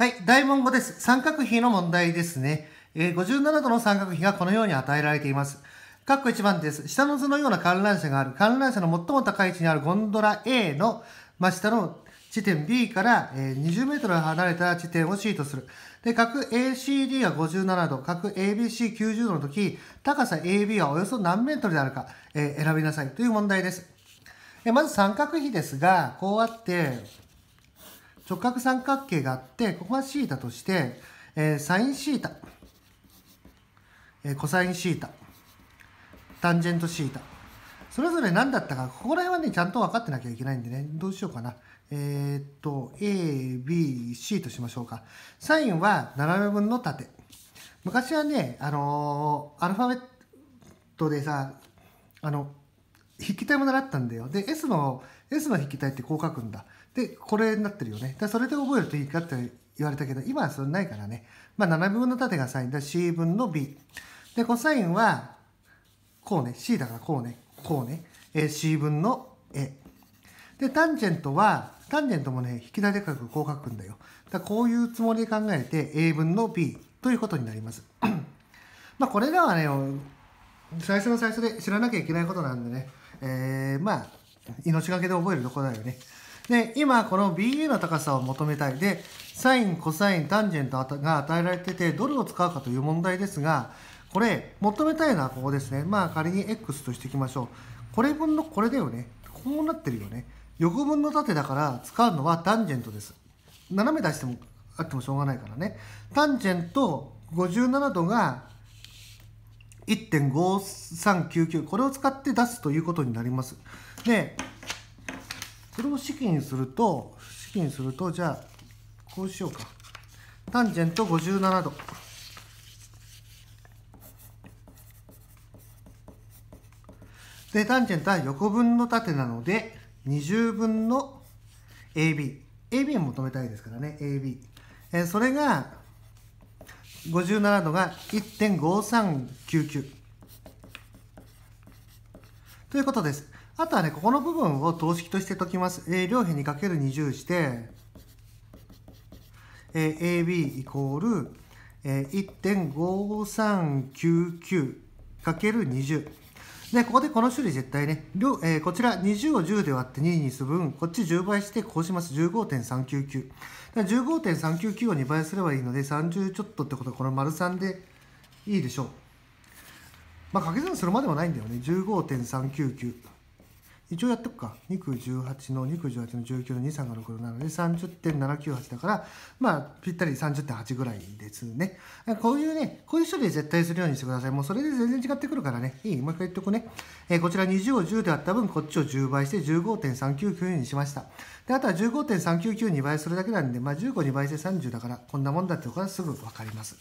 はい、大問語です。三角比の問題ですね。えー、57度の三角比がこのように与えられています。括弧1番です。下の図のような観覧車がある。観覧車の最も高い位置にあるゴンドラ A の真下の地点 B から、20メートル離れた地点を C とする。で、角 ACD が57度、角 ABC90 度の時、高さ AB はおよそ何メートルであるか、えー、選びなさいという問題です。まず三角比ですが、こうあって、直角三角形があって、ここがシータとして、えー、サインシータ、えー、コサインシータ、タンジェントシータ。それぞれ何だったか、ここら辺はね、ちゃんと分かってなきゃいけないんでね、どうしようかな。えー、っと、A、B、C としましょうか。サインは斜め分の縦。昔はね、あのー、アルファベットでさ、あの、筆記体も習ったんだよ。で、S の、S の筆記体ってこう書くんだ。で、これになってるよね。で、それで覚えるといいかって言われたけど、今はそれないからね。まあ、7分の縦がサインだ。C 分の B。で、コサインは、こうね。C だからこうね。こうね。え C 分の A。で、タンジェントは、タンジェントもね、引き立で書く、こう書くんだよ。だこういうつもりで考えて、A 分の B ということになります。まあ、これらはね、最初の最初で知らなきゃいけないことなんでね。えー、まあ、命がけで覚えるとこだよね。で、今、この BA の高さを求めたい。で、サイン、コサイン、タンジェントが与えられてて、どれを使うかという問題ですが、これ、求めたいのはここですね。まあ、仮に X としていきましょう。これ分のこれだよね。こうなってるよね。横分の縦だから使うのはタンジェントです。斜め出してもあってもしょうがないからね。タンジェント57度が1.5399これを使って出すということになりますでそれを式にすると式にするとじゃあこうしようかタンジェント57度でタンジェントは横分の縦なので20分の ABAB AB を求めたいですからね AB えそれが57度が1.5399ということです。あとはね、ここの部分を等式として解きます。え両辺にかける20して、え AB イコール、え1 5 3 9 9る2 0で、ここでこの種類絶対ね、えー、こちら20を10で割って2にする分、こっち10倍してこうします。15.399。15.399を2倍すればいいので、30ちょっとってことはこの丸3でいいでしょう。まあ、掛け算するまでもないんだよね。15.399。一応やっとくか2区18の2区18の19の23の6なので30.798だからまあぴったり30.8ぐらいですねこういうねこういう処理絶対するようにしてくださいもうそれで全然違ってくるからねいいもう一回言っとくね、えー、こちら20を10で割った分こっちを10倍して15.399にしましたであとは15.399 2倍するだけなんで、まあ、15 2倍して30だからこんなもんだってことはすぐ分かります